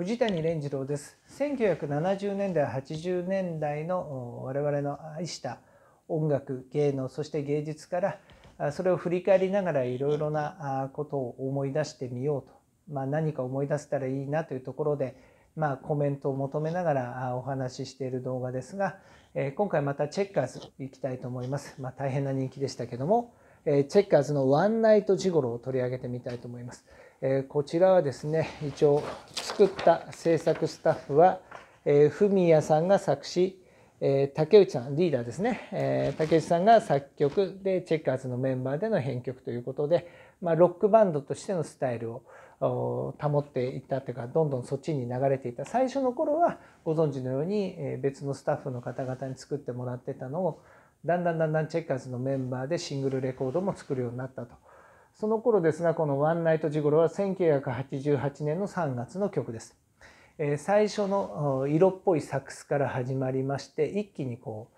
藤谷蓮次郎です1970年代80年代の我々の愛した音楽芸能そして芸術からそれを振り返りながらいろいろなことを思い出してみようと、まあ、何か思い出せたらいいなというところで、まあ、コメントを求めながらお話ししている動画ですが、え今回またチェッカーズいきたいと思います、まあ、大変な人気でしたけども、えチェッカーズの「ワンナイトジゴロ」を取り上げてみたいと思います。えこちらはですね一応作った制作スタッフはフミヤさんが作詞、え竹内さんリーダーですね、え竹内さんが作曲でチェッカーズのメンバーでの編曲ということで、まあ、ロックバンドとしてのスタイルを保っていったというかどんどんそっちに流れていた最初の頃はご存知のように別のスタッフの方々に作ってもらってたのをだんだんだんだんチェッカーズのメンバーでシングルレコードも作るようになったと。その頃ですがこの「ワンナイトジゴロ」は1988年の3月の曲です。え最初の色っぽいサックスから始まりまして一気にこ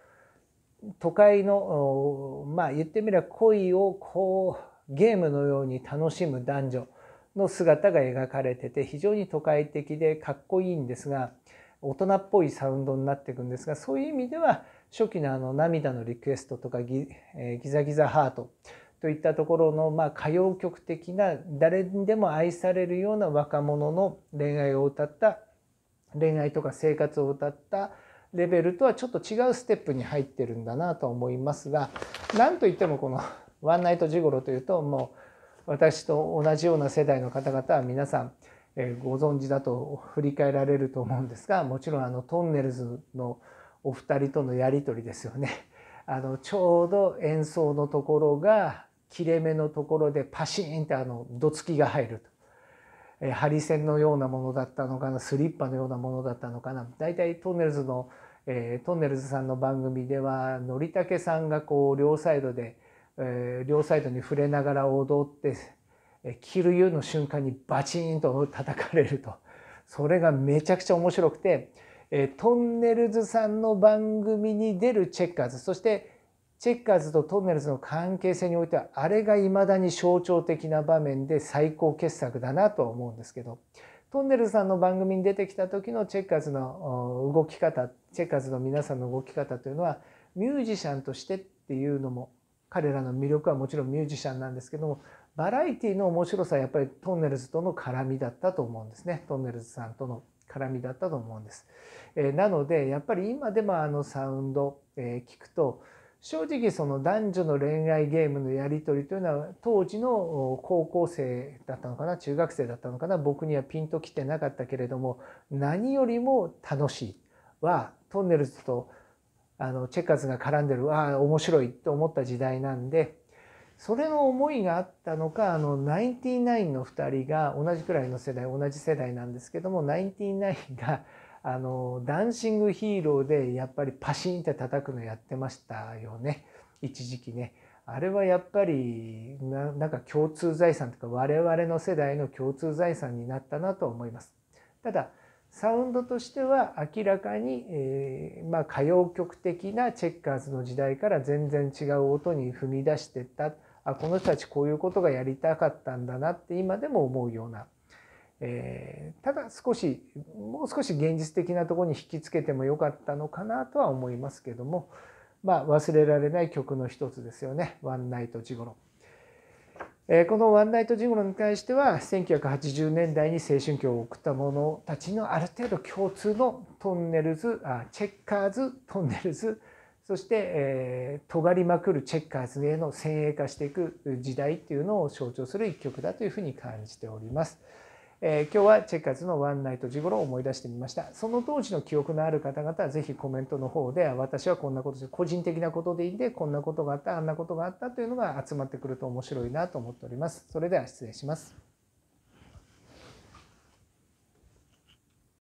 う都会のまあ言ってみれば恋をこうゲームのように楽しむ男女の姿が描かれてて非常に都会的でかっこいいんですが大人っぽいサウンドになっていくんですがそういう意味では初期のあの涙のリクエストとかギ,、えギザギザハートといったところの、まあ、歌謡曲的な誰にでも愛されるような若者の恋愛を歌った恋愛とか生活を歌ったレベルとはちょっと違うステップに入ってるんだなと思いますが何といってもこの「ワンナイトジゴロ」というともう私と同じような世代の方々は皆さんご存知だと振り返られると思うんですがもちろんあのトンネルズのお二人とのやり取りですよね。あのちょうど演奏のところが切れ目のところでパシーンってあのどつきが入ると、えハリセンのようなものだったのかなスリッパのようなものだったのかな大体トンネルズの、えー、トンネルズさんの番組ではのりたけさんがこう両サイドで、えー、両サイドに触れながら踊って、え切る湯の瞬間にバチーンと叩かれるとそれがめちゃくちゃ面白くて。えトンネルズさんの番組に出るチェッカーズそしてチェッカーズとトンネルズの関係性においてはあれがいまだに象徴的な場面で最高傑作だなとは思うんですけどトンネルズさんの番組に出てきた時のチェッカーズの動き方チェッカーズの皆さんの動き方というのはミュージシャンとしてっていうのも彼らの魅力はもちろんミュージシャンなんですけどもバラエティの面白さはやっぱりトンネルズとの絡みだったと思うんですねトンネルズさんとの絡みだったと思うんです。えー、なのでやっぱり今でもあのサウンド、えー、聞くと正直その男女の恋愛ゲームのやり取りというのは当時の高校生だったのかな中学生だったのかな僕にはピンときてなかったけれども何よりも楽しいはトンネルズとあのチェッカーズが絡んでるああ面白いと思った時代なんでそれの思いがあったのかあのナインティナインの2人が同じくらいの世代同じ世代なんですけどもナインティナインがあのダンシングヒーローでやっぱりパシンって叩くのやってましたよね一時期ね。あれはやっぱりななんか共通財産とか我々の世代の共通財産になったなと思います。ただサウンドとしては明らかに、えー、まあ、歌謡曲的なチェッカーズの時代から全然違う音に踏み出してったあこの人たちこういうことがやりたかったんだなって今でも思うようなえー、ただ少しもう少し現実的なところに引きつけてもよかったのかなとは思いますけども、まあ、忘れられない曲の一つですよね「ワンナイトジゴロ」えー、この「ワンナイトジゴロ」に関しては1980年代に青春期を送った者たちのある程度共通のトンネルズあチェッカーズトンネルズそして、えー、尖りまくるチェッカーズへの先鋭化していく時代っていうのを象徴する一曲だというふうに感じております。えー、今日はチェッカーズのワンナイト時頃を思い出してみましたその当時の記憶のある方々はぜひコメントの方で私はこんなこと個人的なことでいいんでこんなことがあったあんなことがあったというのが集まってくると面白いなと思っておりますそれでは失礼します